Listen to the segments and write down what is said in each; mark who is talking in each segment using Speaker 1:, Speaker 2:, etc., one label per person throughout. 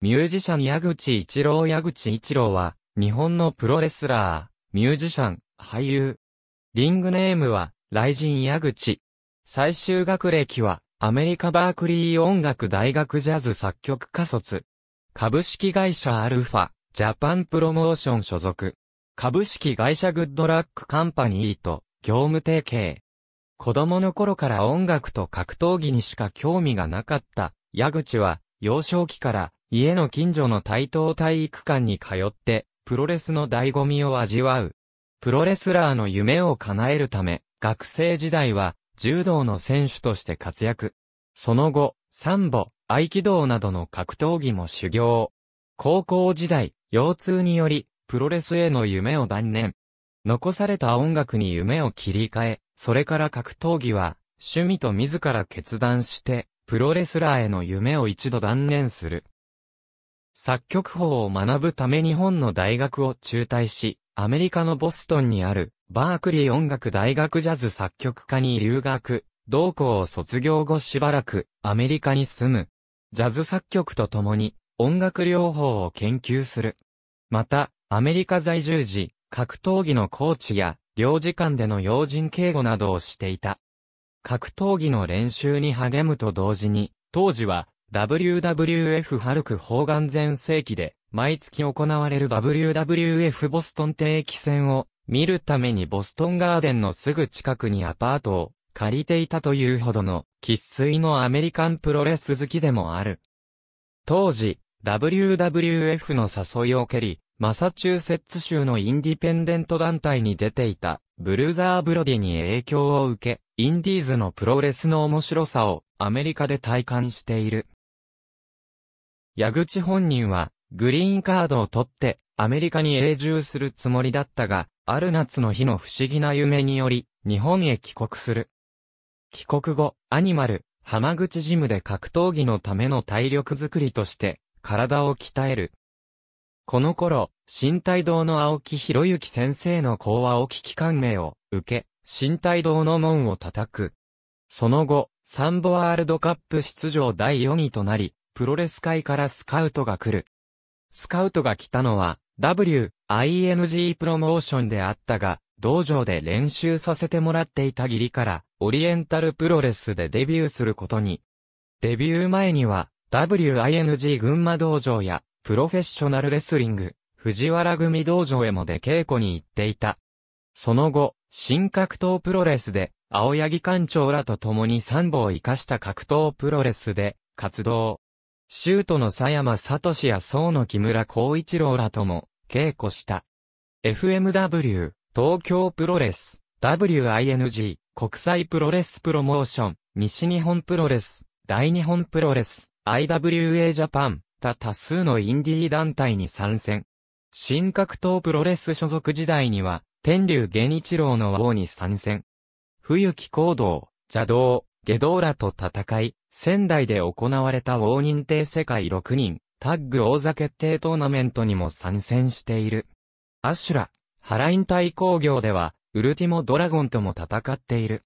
Speaker 1: ミュージシャン矢口一郎矢口一郎は、日本のプロレスラー、ミュージシャン、俳優。リングネームは、雷神矢口。最終学歴は、アメリカバークリー音楽大学ジャズ作曲家卒。株式会社アルファ、ジャパンプロモーション所属。株式会社グッドラックカンパニーと、業務提携。子供の頃から音楽と格闘技にしか興味がなかった、矢口は、幼少期から、家の近所の台東体育館に通って、プロレスの醍醐味を味わう。プロレスラーの夢を叶えるため、学生時代は、柔道の選手として活躍。その後、サンボ、合気道などの格闘技も修行。高校時代、腰痛により、プロレスへの夢を断念。残された音楽に夢を切り替え、それから格闘技は、趣味と自ら決断して、プロレスラーへの夢を一度断念する。作曲法を学ぶため日本の大学を中退し、アメリカのボストンにあるバークリー音楽大学ジャズ作曲科に留学、同校を卒業後しばらくアメリカに住む。ジャズ作曲とともに音楽療法を研究する。また、アメリカ在住時、格闘技のコーチや領事館での要人警護などをしていた。格闘技の練習に励むと同時に、当時は WWF ハルク・砲丸全盛期で、毎月行われる WWF ボストン定期戦を見るためにボストンガーデンのすぐ近くにアパートを借りていたというほどの喫水のアメリカンプロレス好きでもある。当時、WWF の誘いを蹴り、マサチューセッツ州のインディペンデント団体に出ていた、ブルーザー・ブロディに影響を受け、インディーズのプロレスの面白さをアメリカで体感している。矢口本人は、グリーンカードを取って、アメリカに永住するつもりだったが、ある夏の日の不思議な夢により、日本へ帰国する。帰国後、アニマル、浜口ジムで格闘技のための体力づくりとして、体を鍛える。この頃、新体堂の青木博之先生の講話を聞き感銘を受け、新体堂の門を叩く。その後、サンボワールドカップ出場第4位となり、プロレス界からスカウトが来る。スカウトが来たのは、W、ING プロモーションであったが、道場で練習させてもらっていたギリから、オリエンタルプロレスでデビューすることに。デビュー前には、WING 群馬道場や、プロフェッショナルレスリング、藤原組道場へも出稽古に行っていた。その後、新格闘プロレスで、青柳館長らと共に三歩を生かした格闘プロレスで、活動。シュートの佐山聡や宋の木村光一郎らとも稽古した。FMW、東京プロレス、WING、国際プロレスプロモーション、西日本プロレス、大日本プロレス、IWA ジャパン、他多数のインディー団体に参戦。新格闘プロレス所属時代には、天竜源一郎の王に参戦。冬木行動、邪道、下道らと戦い、仙台で行われた王認定世界6人、タッグ王座決定トーナメントにも参戦している。アシュラ、ハライン対工業では、ウルティモドラゴンとも戦っている。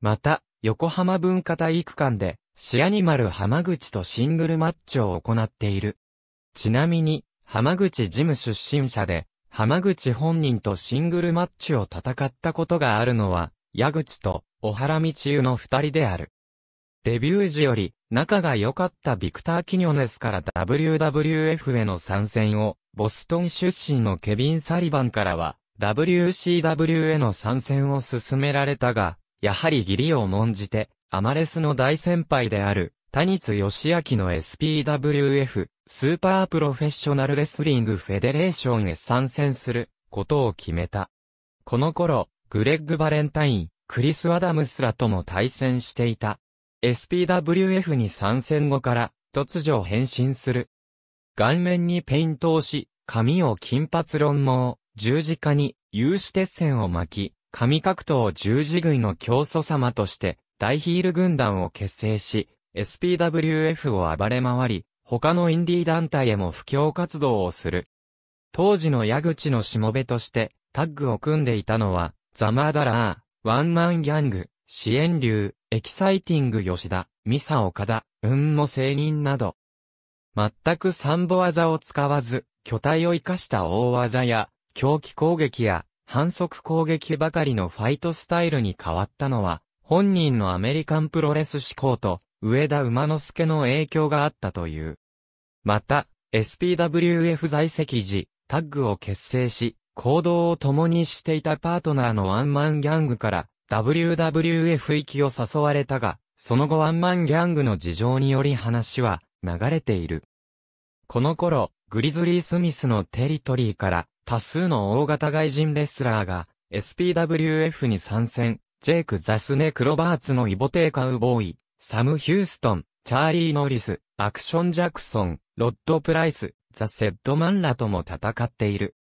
Speaker 1: また、横浜文化体育館で、シアニマル浜口とシングルマッチを行っている。ちなみに、浜口事務出身者で、浜口本人とシングルマッチを戦ったことがあるのは、矢口と小原道夫の二人である。デビュー時より仲が良かったビクター・キニョネスから WWF への参戦を、ボストン出身のケビン・サリバンからは、WCW への参戦を進められたが、やはり義理を重んじて、アマレスの大先輩である、谷津義明の SPWF、スーパープロフェッショナルレスリングフェデレーションへ参戦する、ことを決めた。この頃、グレッグ・バレンタイン、クリス・アダムスらとも対戦していた。SPWF に参戦後から突如変身する。顔面にペイントをし、髪を金髪論毛、十字架に有刺鉄線を巻き、髪格闘十字軍の教祖様として大ヒール軍団を結成し、SPWF を暴れ回り、他のインディー団体へも布教活動をする。当時の矢口の下辺としてタッグを組んでいたのは、ザ・マーダラー、ワンマンギャング、支援流、エキサイティング吉田、ミサ岡田、運も聖人など。全く三歩技を使わず、巨体を生かした大技や、狂気攻撃や、反則攻撃ばかりのファイトスタイルに変わったのは、本人のアメリカンプロレス志向と、上田馬之助の影響があったという。また、SPWF 在籍時、タッグを結成し、行動を共にしていたパートナーのワンマンギャングから、WWF 行きを誘われたが、その後ワンマンギャングの事情により話は流れている。この頃、グリズリー・スミスのテリトリーから多数の大型外人レスラーが SPWF に参戦、ジェイク・ザスネ・クロバーツのイボテーカウボーイ、サム・ヒューストン、チャーリー・ノリス、アクション・ジャクソン、ロッド・プライス、ザ・セッドマンラとも戦っている。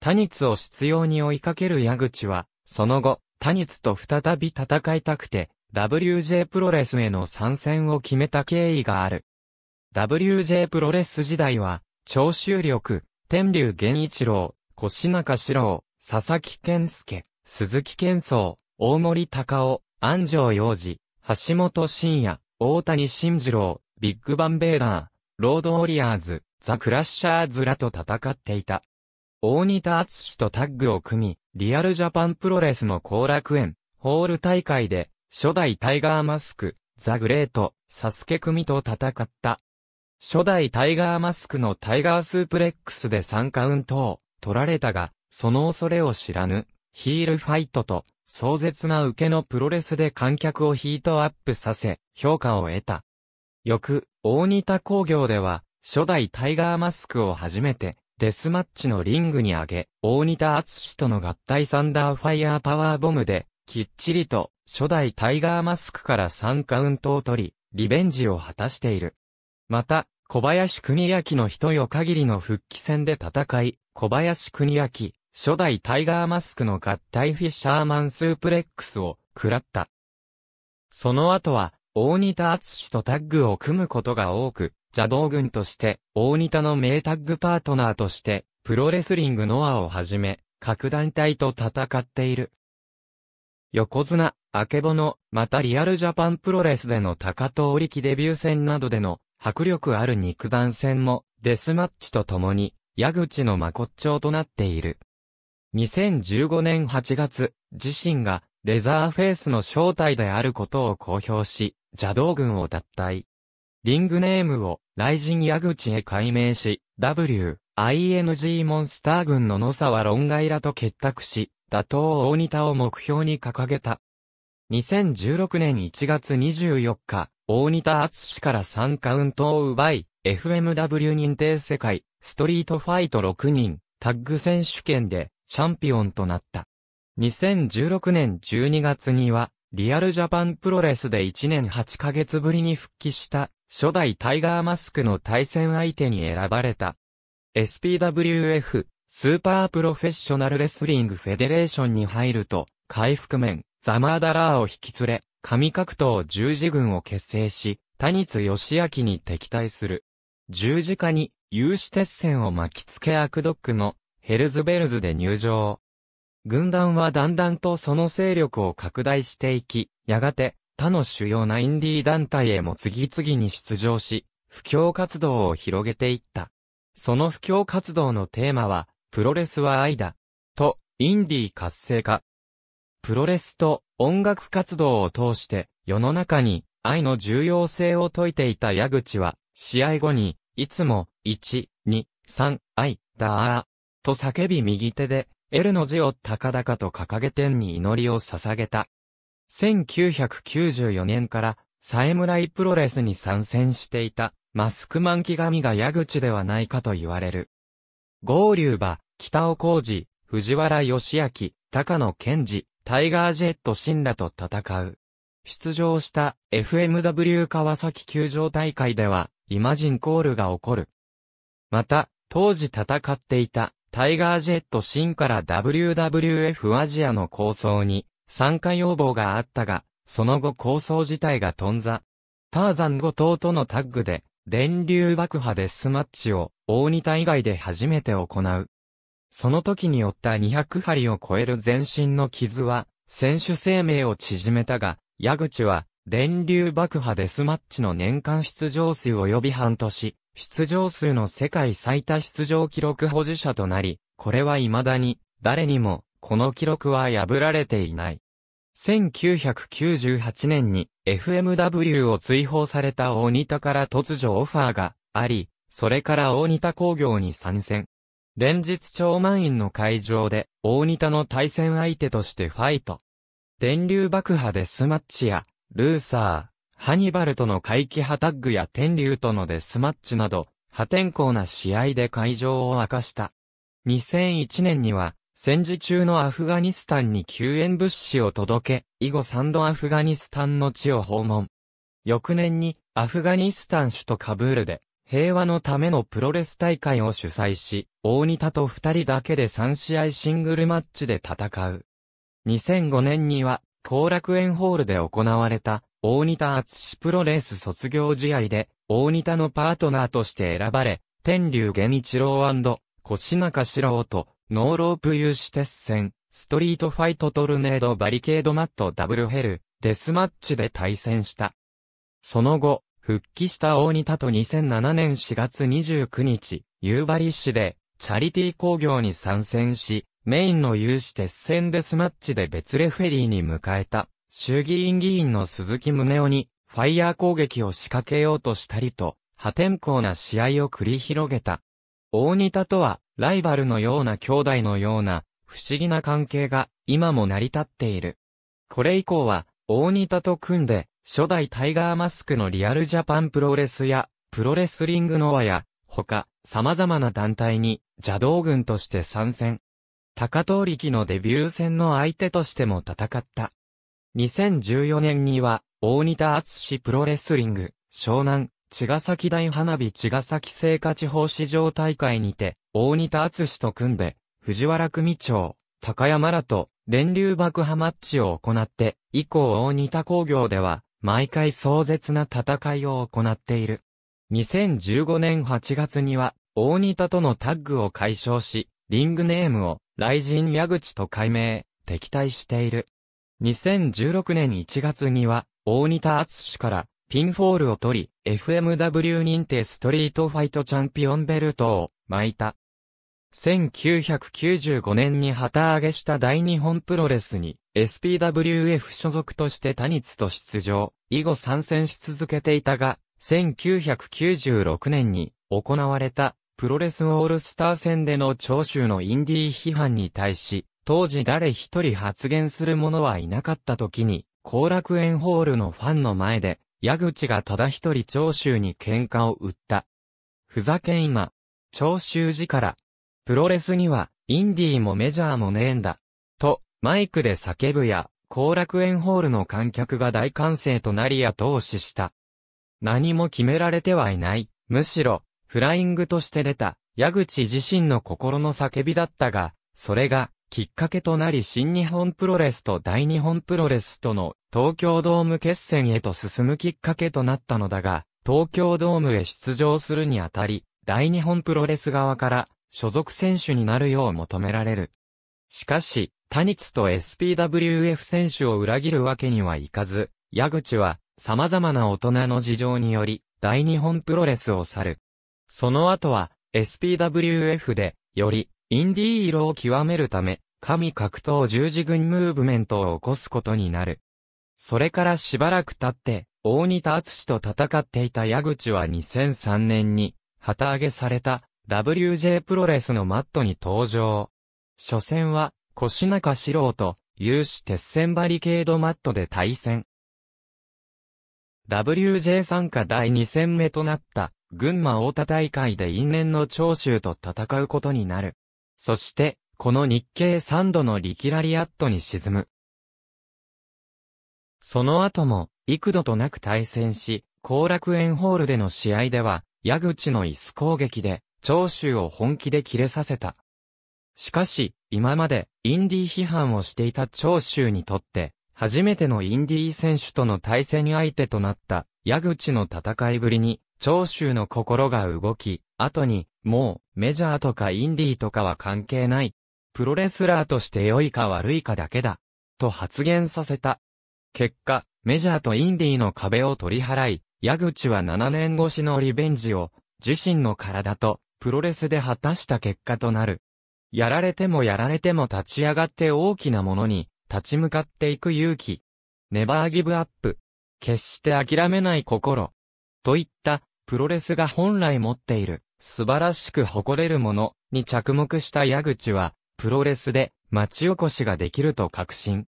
Speaker 1: タニツを執拗に追いかける矢口は、その後、タニツと再び戦いたくて、WJ プロレスへの参戦を決めた経緯がある。WJ プロレス時代は、長州力、天竜源一郎、越中志郎、佐々木健介、鈴木健壮、大森隆夫、安城洋二、橋本真也、大谷慎次郎、ビッグバンベーダー、ロードウォリアーズ、ザ・クラッシャーズらと戦っていた。大仁田厚氏とタッグを組み、リアルジャパンプロレスの後楽園、ホール大会で、初代タイガーマスク、ザ・グレート、サスケ組と戦った。初代タイガーマスクのタイガースープレックスで3カウントを取られたが、その恐れを知らぬ、ヒールファイトと、壮絶な受けのプロレスで観客をヒートアップさせ、評価を得た。翌、大仁田工業では、初代タイガーマスクを初めて、デスマッチのリングに上げ、大仁田厚との合体サンダーファイヤーパワーボムで、きっちりと、初代タイガーマスクから3カウントを取り、リベンジを果たしている。また、小林国明の人よ限りの復帰戦で戦い、小林国明、初代タイガーマスクの合体フィッシャーマンスープレックスを食らった。その後は、大仁田厚とタッグを組むことが多く、邪道軍として、大仁田の名タッグパートナーとして、プロレスリングノアをはじめ、各団体と戦っている。横綱、あけぼの、またリアルジャパンプロレスでの高藤力デビュー戦などでの迫力ある肉弾戦もデスマッチとともに矢口の真骨頂となっている。2015年8月、自身がレザーフェイスの正体であることを公表し、邪道軍を脱退。リングネームを、雷神矢口へ改名し、W、ING モンスター軍の野沢ガイラと結託し、打倒大仁田を目標に掲げた。2016年1月24日、大仁田厚氏から3カウントを奪い、FMW 認定世界、ストリートファイト6人、タッグ選手権で、チャンピオンとなった。2016年12月には、リアルジャパンプロレスで1年8ヶ月ぶりに復帰した初代タイガーマスクの対戦相手に選ばれた。SPWF、スーパープロフェッショナルレスリングフェデレーションに入ると、回復面、ザマーダラーを引き連れ、神格闘十字軍を結成し、谷津義明に敵対する。十字架に、有志鉄線を巻きつけアクドックの、ヘルズベルズで入場。軍団はだんだんとその勢力を拡大していき、やがて、他の主要なインディー団体へも次々に出場し、布教活動を広げていった。その布教活動のテーマは、プロレスは愛だ。と、インディー活性化。プロレスと音楽活動を通して世の中に愛の重要性を説いていた矢口は、試合後に、いつも、1、2、3、愛、だあ、と叫び右手で、L の字を高々と掲げ天に祈りを捧げた。1994年から、サエムライプロレスに参戦していた、マスクマン木神が矢口ではないかと言われる。合流馬、北尾浩二、藤原義明、高野健二、タイガージェットシンらと戦う。出場した FMW 川崎球場大会では、イマジンコールが起こる。また、当時戦っていたタイガージェットシンから WWF アジアの構想に参加要望があったが、その後構想自体が頓挫。ターザン後頭とのタッグで、電流爆破デスマッチを、大仁田以外で初めて行う。その時に負った200針を超える全身の傷は、選手生命を縮めたが、矢口は、電流爆破デスマッチの年間出場数及び半年、出場数の世界最多出場記録保持者となり、これは未だに、誰にも、この記録は破られていない。1998年に FMW を追放された大仁田から突如オファーがあり、それから大仁田工業に参戦。連日超満員の会場で大仁田の対戦相手としてファイト。電流爆破デスマッチや、ルーサー、ハニバルとの怪奇派タッグや天竜とのデスマッチなど、破天荒な試合で会場を沸かした。2001年には、戦時中のアフガニスタンに救援物資を届け、以後3度アフガニスタンの地を訪問。翌年にアフガニスタン首都カブールで平和のためのプロレス大会を主催し、大仁田と二人だけで3試合シングルマッチで戦う。2005年には、後楽園ホールで行われた、大仁田厚志プロレス卒業試合で、大仁田のパートナーとして選ばれ、天竜源一郎腰中四郎と、ノーロープ有志鉄線、ストリートファイトトルネードバリケードマットダブルヘル、デスマッチで対戦した。その後、復帰した大仁田と2007年4月29日、夕張市で、チャリティー工業に参戦し、メインの有志鉄線デスマッチで別レフェリーに迎えた、衆議院議員の鈴木宗男に、ファイヤー攻撃を仕掛けようとしたりと、破天荒な試合を繰り広げた。大仁田とは、ライバルのような兄弟のような、不思議な関係が、今も成り立っている。これ以降は、大仁田と組んで、初代タイガーマスクのリアルジャパンプロレスや、プロレスリングノアや、他、様々な団体に、邪道軍として参戦。高藤力のデビュー戦の相手としても戦った。2014年には、大仁田厚プロレスリング、湘南、茅ヶ崎大花火茅ヶ崎聖火地方市場大会にて、大仁田厚と組んで、藤原組長、高山らと、電流爆破マッチを行って、以降大仁田工業では、毎回壮絶な戦いを行っている。2015年8月には、大仁田とのタッグを解消し、リングネームを、雷神矢口と改名、敵対している。2016年1月には、大仁田厚から、ピンフォールを取り、FMW 認定ストリートファイトチャンピオンベルトを巻いた。1995年に旗揚げした大日本プロレスに SPWF 所属として他日と出場、以後参戦し続けていたが、1996年に行われたプロレスオールスター戦での長州のインディー批判に対し、当時誰一人発言する者はいなかった時に、後楽園ホールのファンの前で、矢口がただ一人長州に喧嘩を売った。ふざけん今、長州寺から。プロレスには、インディーもメジャーもねえんだ。と、マイクで叫ぶや、後楽園ホールの観客が大歓声となり後押しした。何も決められてはいない。むしろ、フライングとして出た、矢口自身の心の叫びだったが、それが、きっかけとなり新日本プロレスと大日本プロレスとの東京ドーム決戦へと進むきっかけとなったのだが、東京ドームへ出場するにあたり、大日本プロレス側から所属選手になるよう求められる。しかし、タニツと SPWF 選手を裏切るわけにはいかず、矢口は様々な大人の事情により、大日本プロレスを去る。その後は、SPWF で、よりインディー色を極めるため、神格闘十字軍ムーブメントを起こすことになる。それからしばらく経って、大仁田厚と戦っていた矢口は2003年に、旗揚げされた WJ プロレスのマットに登場。初戦は、腰中四郎と、有志鉄線バリケードマットで対戦。WJ 参加第2戦目となった、群馬大田大会で因縁の長州と戦うことになる。そして、この日経三度の力ラリアットに沈む。その後も、幾度となく対戦し、後楽園ホールでの試合では、矢口の椅子攻撃で、長州を本気で切れさせた。しかし、今まで、インディ批判をしていた長州にとって、初めてのインディ選手との対戦相手となった、矢口の戦いぶりに、長州の心が動き、後に、もう、メジャーとかインディーとかは関係ない。プロレスラーとして良いか悪いかだけだ。と発言させた。結果、メジャーとインディーの壁を取り払い、矢口は7年越しのリベンジを、自身の体と、プロレスで果たした結果となる。やられてもやられても立ち上がって大きなものに、立ち向かっていく勇気。ネバーギブアップ。決して諦めない心。といったプロレスが本来持っている、素晴らしく誇れるものに着目した矢口は、プロレスで町おこしができると確信。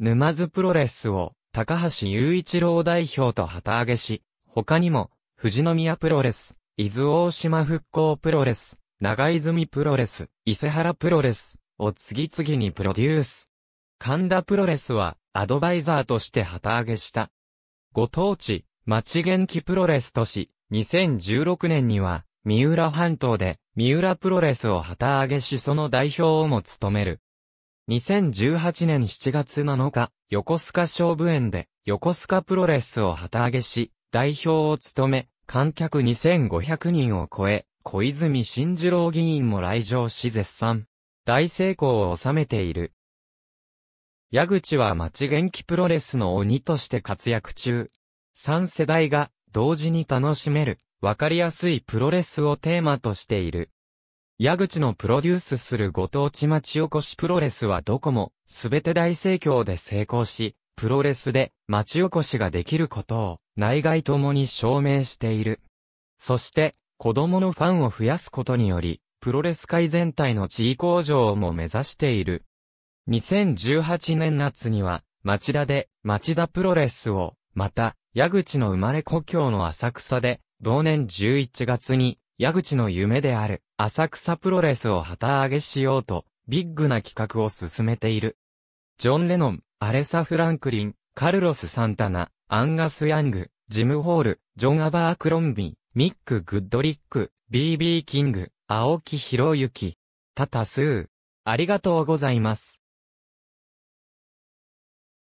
Speaker 1: 沼津プロレスを高橋雄一郎代表と旗揚げし、他にも、富士宮プロレス、伊豆大島復興プロレス、長泉プロレス、伊勢原プロレスを次々にプロデュース。神田プロレスはアドバイザーとして旗揚げした。ご当地、町元気プロレスとし、2016年には、三浦半島で、三浦プロレスを旗揚げしその代表をも務める。2018年7月7日、横須賀勝負園で、横須賀プロレスを旗揚げし、代表を務め、観客2500人を超え、小泉慎次郎議員も来場し絶賛。大成功を収めている。矢口は町元気プロレスの鬼として活躍中。三世代が同時に楽しめる、わかりやすいプロレスをテーマとしている。矢口のプロデュースするご当地町おこしプロレスはどこも、すべて大盛況で成功し、プロレスで町おこしができることを、内外ともに証明している。そして、子供のファンを増やすことにより、プロレス界全体の地位向上も目指している。2018年夏には、町田で、町田プロレスを、また、矢口の生まれ故郷の浅草で、同年11月に、矢口の夢である、浅草プロレスを旗揚げしようと、ビッグな企画を進めている。ジョン・レノン、アレサ・フランクリン、カルロス・サンタナ、アンガス・ヤング、ジム・ホール、ジョン・アバークロンビー、ミック・グッドリック、BB キング、青木博之。多多数。ありがとうございます。